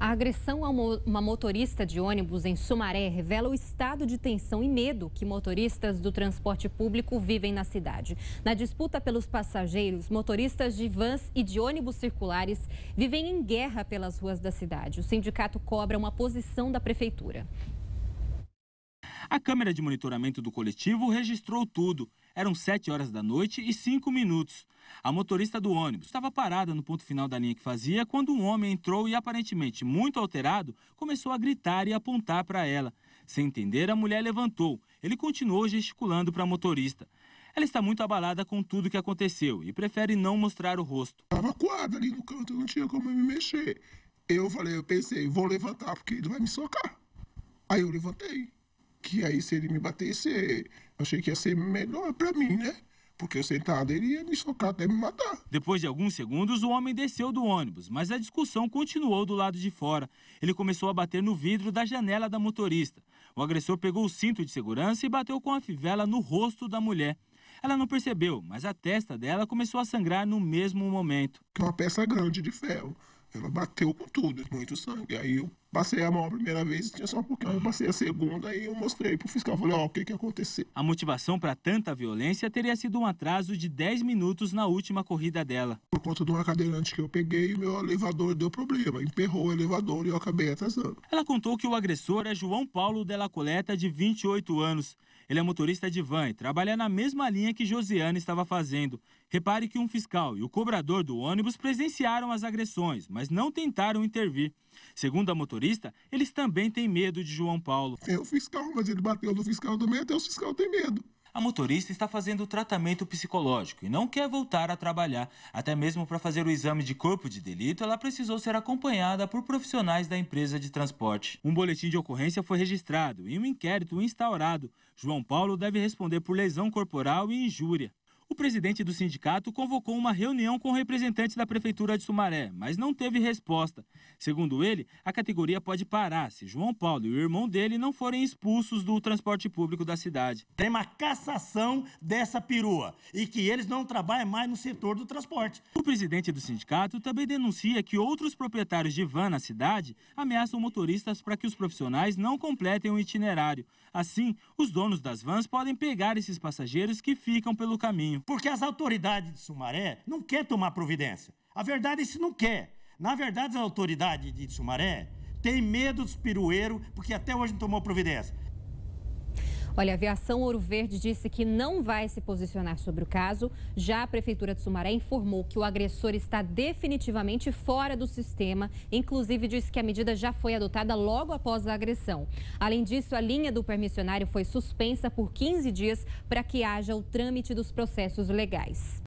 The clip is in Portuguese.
A agressão a uma motorista de ônibus em Sumaré revela o estado de tensão e medo que motoristas do transporte público vivem na cidade. Na disputa pelos passageiros, motoristas de vans e de ônibus circulares vivem em guerra pelas ruas da cidade. O sindicato cobra uma posição da prefeitura. A câmera de monitoramento do coletivo registrou tudo. Eram 7 horas da noite e 5 minutos. A motorista do ônibus estava parada no ponto final da linha que fazia quando um homem entrou e, aparentemente muito alterado, começou a gritar e apontar para ela. Sem entender, a mulher levantou. Ele continuou gesticulando para a motorista. Ela está muito abalada com tudo o que aconteceu e prefere não mostrar o rosto. Estava coada ali no canto, não tinha como me mexer. Eu falei, eu pensei, vou levantar porque ele vai me socar. Aí eu levantei que aí se ele me batesse, achei que ia ser melhor para mim, né? Porque eu sentado ele ia me socar até me matar. Depois de alguns segundos, o homem desceu do ônibus, mas a discussão continuou do lado de fora. Ele começou a bater no vidro da janela da motorista. O agressor pegou o cinto de segurança e bateu com a fivela no rosto da mulher. Ela não percebeu, mas a testa dela começou a sangrar no mesmo momento. Uma peça grande de ferro. Ela bateu com tudo, muito sangue. Aí eu Passei a mão a primeira vez, tinha só um pouquinho, eu passei a segunda e eu mostrei pro fiscal, falei, ó, oh, o que que aconteceu? A motivação para tanta violência teria sido um atraso de 10 minutos na última corrida dela. Por conta de uma cadeirante que eu peguei, meu elevador deu problema, emperrou o elevador e eu acabei atrasando. Ela contou que o agressor é João Paulo Della Coleta, de 28 anos. Ele é motorista de van e trabalha na mesma linha que Josiane estava fazendo. Repare que um fiscal e o cobrador do ônibus presenciaram as agressões, mas não tentaram intervir. Segundo a motorista, motorista, eles também têm medo de João Paulo. É o fiscal, mas ele bateu no fiscal meio até o fiscal tem medo. A motorista está fazendo tratamento psicológico e não quer voltar a trabalhar. Até mesmo para fazer o exame de corpo de delito, ela precisou ser acompanhada por profissionais da empresa de transporte. Um boletim de ocorrência foi registrado e um inquérito instaurado. João Paulo deve responder por lesão corporal e injúria. O presidente do sindicato convocou uma reunião com representantes da Prefeitura de Sumaré, mas não teve resposta. Segundo ele, a categoria pode parar se João Paulo e o irmão dele não forem expulsos do transporte público da cidade. Tem uma cassação dessa perua e que eles não trabalhem mais no setor do transporte. O presidente do sindicato também denuncia que outros proprietários de van na cidade ameaçam motoristas para que os profissionais não completem o itinerário. Assim, os donos das vans podem pegar esses passageiros que ficam pelo caminho porque as autoridades de Sumaré não querem tomar providência. A verdade é que não quer. Na verdade, as autoridades de Sumaré têm medo dos pirueiros, porque até hoje não tomou providência. Olha, a Aviação Ouro Verde disse que não vai se posicionar sobre o caso. Já a Prefeitura de Sumaré informou que o agressor está definitivamente fora do sistema. Inclusive, disse que a medida já foi adotada logo após a agressão. Além disso, a linha do permissionário foi suspensa por 15 dias para que haja o trâmite dos processos legais.